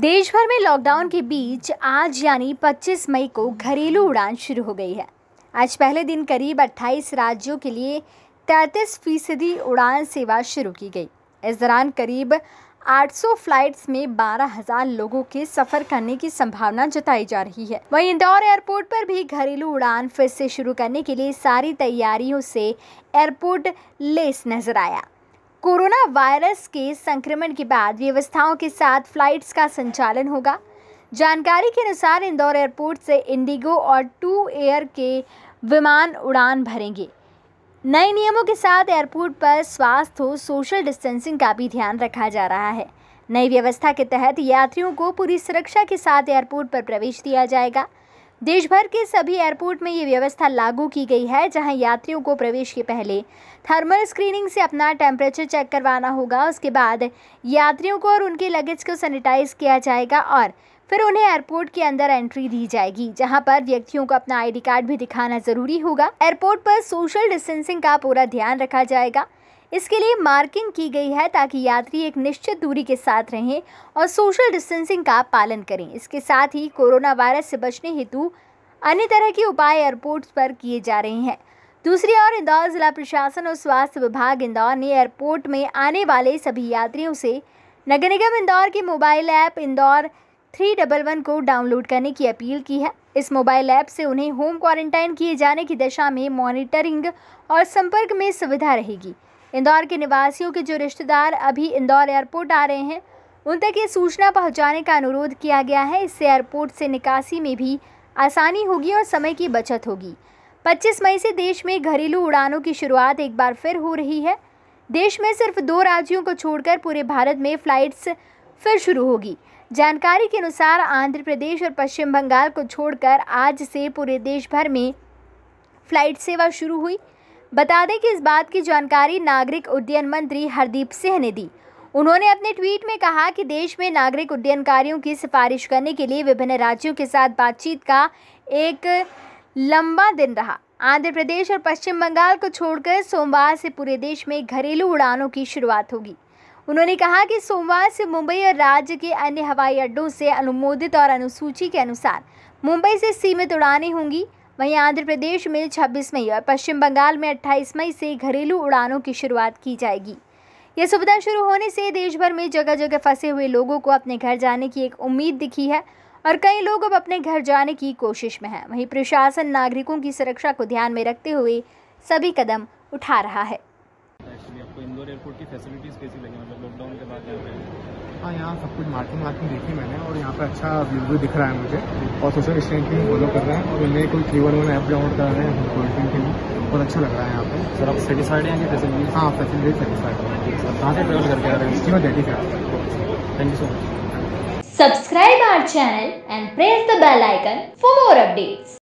देश भर में लॉकडाउन के बीच आज यानी 25 मई को घरेलू उड़ान शुरू हो गई है आज पहले दिन करीब 28 राज्यों के लिए 33 फीसदी उड़ान सेवा शुरू की गई इस दौरान करीब 800 फ्लाइट्स में 12,000 लोगों के सफर करने की संभावना जताई जा रही है वहीं इंदौर एयरपोर्ट पर भी घरेलू उड़ान फिर से शुरू करने के लिए सारी तैयारियों से एयरपोर्ट लेस नजर आया कोरोना वायरस के संक्रमण के बाद व्यवस्थाओं के साथ फ्लाइट्स का संचालन होगा जानकारी के अनुसार इंदौर एयरपोर्ट से इंडिगो और टू एयर के विमान उड़ान भरेंगे नए नियमों के साथ एयरपोर्ट पर स्वास्थ्य और सोशल डिस्टेंसिंग का भी ध्यान रखा जा रहा है नई व्यवस्था के तहत यात्रियों को पूरी सुरक्षा के साथ एयरपोर्ट पर प्रवेश दिया जाएगा देश भर के सभी एयरपोर्ट में ये व्यवस्था लागू की गई है जहां यात्रियों को प्रवेश के पहले थर्मल स्क्रीनिंग से अपना टेम्परेचर चेक करवाना होगा उसके बाद यात्रियों को और उनके लगेज को सैनिटाइज किया जाएगा और फिर उन्हें एयरपोर्ट के अंदर एंट्री दी जाएगी जहां पर व्यक्तियों को अपना आईडी कार्ड भी दिखाना जरूरी होगा एयरपोर्ट पर सोशल डिस्टेंसिंग का पूरा ध्यान रखा जाएगा इसके लिए मार्किंग की गई है ताकि यात्री एक निश्चित दूरी के साथ रहें और सोशल डिस्टेंसिंग का पालन करें इसके साथ ही कोरोना वायरस से बचने हेतु अन्य तरह के उपाय एयरपोर्ट्स पर किए जा रहे हैं दूसरी ओर इंदौर जिला प्रशासन और स्वास्थ्य विभाग इंदौर ने एयरपोर्ट में आने वाले सभी यात्रियों से नगर निगम इंदौर के mobile app Indore three double one को डाउनलोड करने की अपील की है इस मोबाइल ऐप से उन्हें होम क्वारंटाइन किए जाने की दशा में मॉनिटरिंग और संपर्क में सुविधा रहेगी इंदौर के निवासियों के जो रिश्तेदार अभी इंदौर एयरपोर्ट आ रहे हैं उन तक ये सूचना पहुंचाने का अनुरोध किया गया है इससे एयरपोर्ट से निकासी में भी आसानी होगी और समय की बचत होगी 25 मई से देश में घरेलू उड़ानों की शुरुआत एक बार फिर हो रही है देश में सिर्फ दो राज्यों को छोड़कर पूरे भारत में फ्लाइट्स फिर शुरू होगी जानकारी के अनुसार आंध्र प्रदेश और पश्चिम बंगाल को छोड़कर आज से पूरे देश भर में फ्लाइट सेवा शुरू हुई बता दें कि इस बात की जानकारी नागरिक उड्डयन मंत्री हरदीप सिंह ने दी उन्होंने अपने ट्वीट में कहा कि देश में नागरिक उड्डयनकारियों की सिफारिश करने के लिए विभिन्न राज्यों के साथ बातचीत का एक लंबा दिन रहा आंध्र प्रदेश और पश्चिम बंगाल को छोड़कर सोमवार से पूरे देश में घरेलू उड़ानों की शुरुआत होगी उन्होंने कहा कि सोमवार से मुंबई और राज्य के अन्य हवाई अड्डों से अनुमोदित और अनुसूची के अनुसार मुंबई से सीमित उड़ानें होंगी वहीं आंध्र प्रदेश में 26 मई और पश्चिम बंगाल में 28 मई से घरेलू उड़ानों की शुरुआत की जाएगी ये सुविधा शुरू होने से देश भर में जगह जगह फंसे हुए लोगों को अपने घर जाने की एक उम्मीद दिखी है और कई लोग अब अपने घर जाने की कोशिश में हैं वहीं प्रशासन नागरिकों की सुरक्षा को ध्यान में रखते हुए सभी कदम उठा रहा है लगी आपको इंदौर एयरपोर्ट की फैसिलिटीज़ कैसी लगी मतलब लॉकडाउन के बाद यहाँ पे हाँ यहाँ सब कुछ मार्किंग वार्किंग देखी मैंने और यहाँ पे अच्छा व्यू दिख रहा है मुझे और सोशल डिस्टेंसिंग फॉलो कर रहे हैं और मैंने कोई three one one app download कर रहे हैं क्वारंटीन के लिए और अच्छा लग रहा है यहाँ पे सर आप सेटिसफाइड हैं कि फैसिलिटी हाँ फैसिलिटी सेटिसफाइड है कहाँ से ट्रेवल करके आ रहे हैं इसकी मैं डेटी thank you so much Subscribe our channel and press the bell icon for more updates.